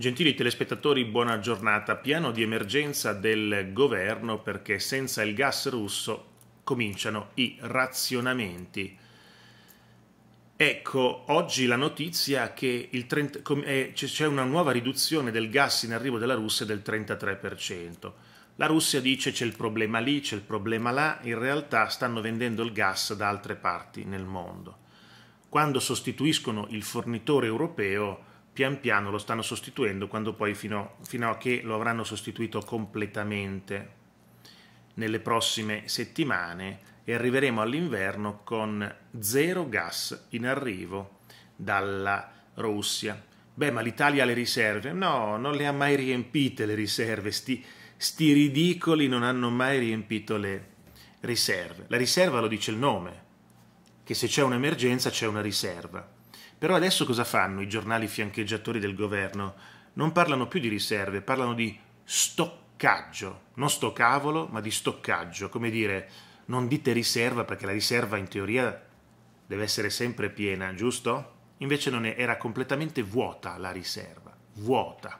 Gentili telespettatori, buona giornata. Piano di emergenza del governo perché senza il gas russo cominciano i razionamenti. Ecco, oggi la notizia è che eh, c'è una nuova riduzione del gas in arrivo della Russia del 33%. La Russia dice c'è il problema lì, c'è il problema là, in realtà stanno vendendo il gas da altre parti nel mondo. Quando sostituiscono il fornitore europeo pian piano lo stanno sostituendo quando poi fino, fino a che lo avranno sostituito completamente nelle prossime settimane e arriveremo all'inverno con zero gas in arrivo dalla Russia. Beh, ma l'Italia ha le riserve? No, non le ha mai riempite le riserve, sti, sti ridicoli non hanno mai riempito le riserve. La riserva lo dice il nome, che se c'è un'emergenza c'è una riserva. Però adesso cosa fanno i giornali fiancheggiatori del governo? Non parlano più di riserve, parlano di stoccaggio, non stoccavolo, ma di stoccaggio, come dire, non dite riserva perché la riserva in teoria deve essere sempre piena, giusto? Invece non è, era completamente vuota la riserva, vuota.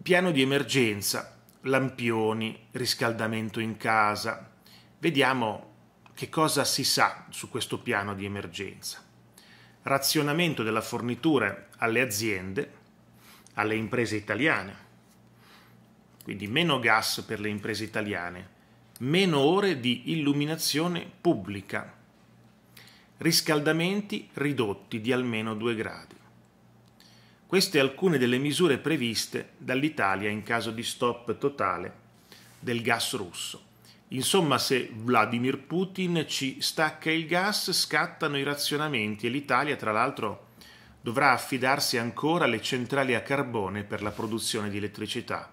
Piano di emergenza, lampioni, riscaldamento in casa. Vediamo che cosa si sa su questo piano di emergenza razionamento della fornitura alle aziende, alle imprese italiane. Quindi meno gas per le imprese italiane, meno ore di illuminazione pubblica, riscaldamenti ridotti di almeno 2 gradi. Queste alcune delle misure previste dall'Italia in caso di stop totale del gas russo. Insomma, se Vladimir Putin ci stacca il gas, scattano i razionamenti e l'Italia, tra l'altro, dovrà affidarsi ancora alle centrali a carbone per la produzione di elettricità.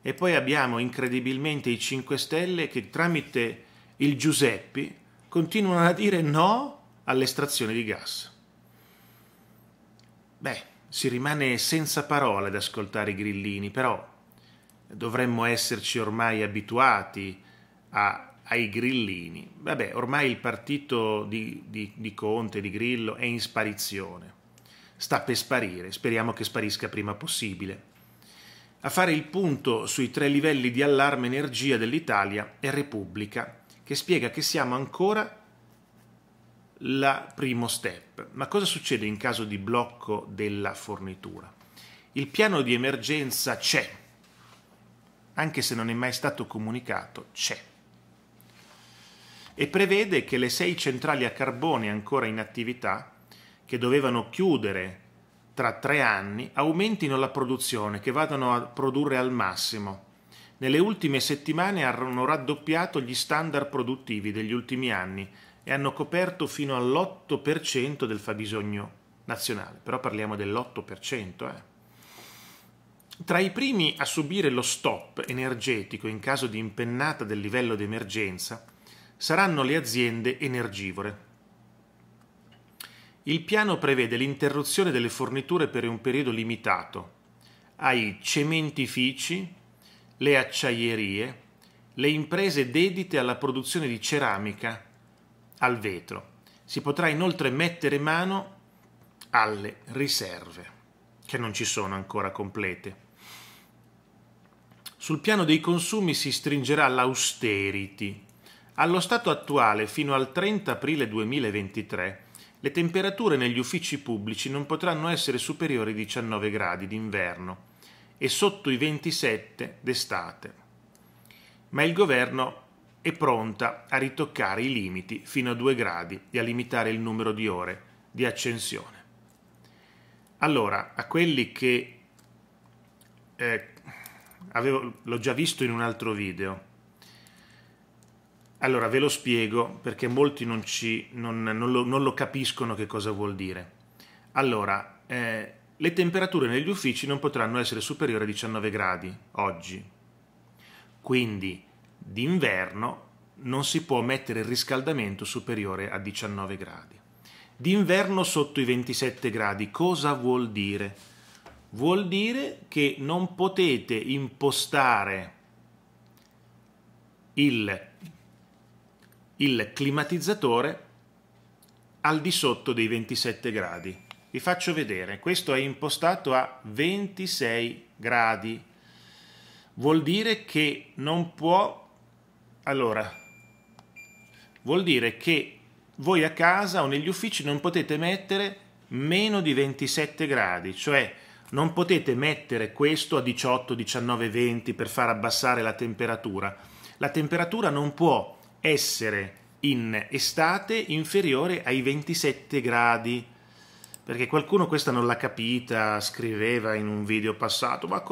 E poi abbiamo incredibilmente i 5 Stelle che tramite il Giuseppi continuano a dire no all'estrazione di gas. Beh, si rimane senza parole ad ascoltare i grillini, però dovremmo esserci ormai abituati a, ai grillini. Vabbè, ormai il partito di, di, di Conte, di Grillo, è in sparizione. Sta per sparire, speriamo che sparisca prima possibile. A fare il punto sui tre livelli di allarme energia dell'Italia è Repubblica, che spiega che siamo ancora la primo step. Ma cosa succede in caso di blocco della fornitura? Il piano di emergenza c'è, anche se non è mai stato comunicato, c'è e prevede che le sei centrali a carbone ancora in attività, che dovevano chiudere tra tre anni, aumentino la produzione, che vadano a produrre al massimo. Nelle ultime settimane hanno raddoppiato gli standard produttivi degli ultimi anni e hanno coperto fino all'8% del fabbisogno nazionale, però parliamo dell'8%. Eh. Tra i primi a subire lo stop energetico in caso di impennata del livello d'emergenza saranno le aziende energivore. Il piano prevede l'interruzione delle forniture per un periodo limitato ai cementifici, le acciaierie, le imprese dedite alla produzione di ceramica, al vetro. Si potrà inoltre mettere mano alle riserve, che non ci sono ancora complete. Sul piano dei consumi si stringerà l'austerity, allo stato attuale, fino al 30 aprile 2023, le temperature negli uffici pubblici non potranno essere superiori ai 19 gradi d'inverno e sotto i 27 d'estate. Ma il governo è pronta a ritoccare i limiti fino a 2 gradi e a limitare il numero di ore di accensione. Allora, a quelli che eh, avevo, l'ho già visto in un altro video, allora, ve lo spiego perché molti non, ci, non, non, lo, non lo, capiscono che cosa vuol dire. Allora, eh, le temperature negli uffici non potranno essere superiori a 19 gradi oggi. Quindi, d'inverno non si può mettere il riscaldamento superiore a 19 gradi. D'inverno sotto i 27 gradi cosa vuol dire? Vuol dire che non potete impostare il il climatizzatore al di sotto dei 27 gradi. Vi faccio vedere, questo è impostato a 26 gradi. Vuol dire che non può... Allora, vuol dire che voi a casa o negli uffici non potete mettere meno di 27 gradi, cioè non potete mettere questo a 18, 19, 20 per far abbassare la temperatura. La temperatura non può essere in estate inferiore ai 27 gradi perché qualcuno questa non l'ha capita, scriveva in un video passato, ma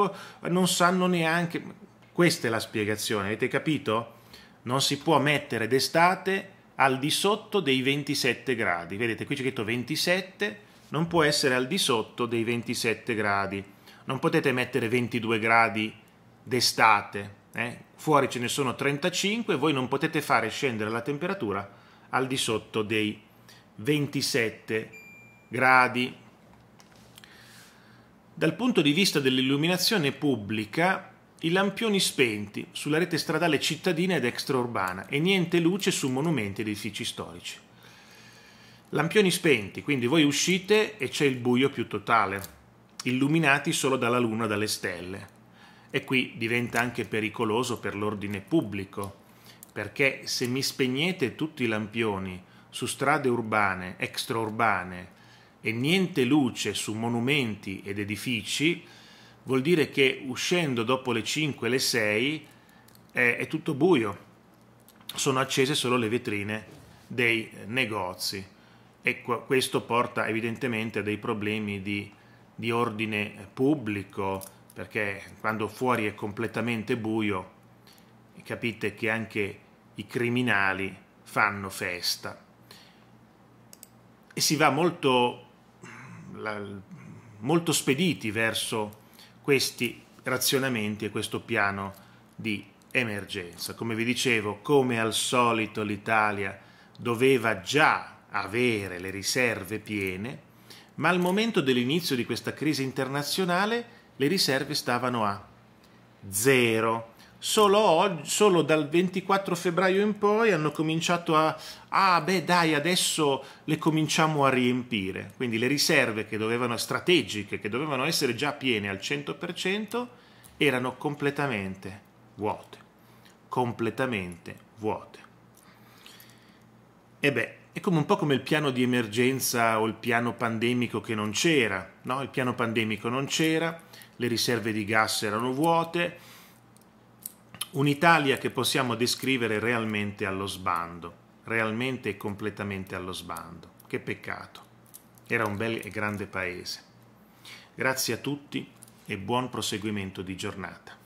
non sanno neanche... Questa è la spiegazione, avete capito? Non si può mettere d'estate al di sotto dei 27 gradi. Vedete, qui c'è scritto 27, non può essere al di sotto dei 27 gradi. Non potete mettere 22 gradi d'estate, eh? fuori ce ne sono 35, voi non potete fare scendere la temperatura al di sotto dei 27 gradi. Dal punto di vista dell'illuminazione pubblica, i lampioni spenti sulla rete stradale cittadina ed extraurbana e niente luce su monumenti ed edifici storici. Lampioni spenti, quindi voi uscite e c'è il buio più totale, illuminati solo dalla luna e dalle stelle. E qui diventa anche pericoloso per l'ordine pubblico, perché se mi spegnete tutti i lampioni su strade urbane, extraurbane, e niente luce su monumenti ed edifici, vuol dire che uscendo dopo le 5, le 6 è, è tutto buio, sono accese solo le vetrine dei negozi e questo porta evidentemente a dei problemi di, di ordine pubblico, perché quando fuori è completamente buio capite che anche i criminali fanno festa e si va molto, molto spediti verso questi razionamenti e questo piano di emergenza. Come vi dicevo, come al solito l'Italia doveva già avere le riserve piene, ma al momento dell'inizio di questa crisi internazionale le riserve stavano a zero. Solo, oggi, solo dal 24 febbraio in poi hanno cominciato a, ah beh dai, adesso le cominciamo a riempire. Quindi le riserve che dovevano, strategiche, che dovevano essere già piene al 100%, erano completamente vuote. Completamente vuote. E beh, è come un po' come il piano di emergenza o il piano pandemico che non c'era, no? Il piano pandemico non c'era, le riserve di gas erano vuote, un'Italia che possiamo descrivere realmente allo sbando, realmente e completamente allo sbando. Che peccato, era un bel e grande paese. Grazie a tutti e buon proseguimento di giornata.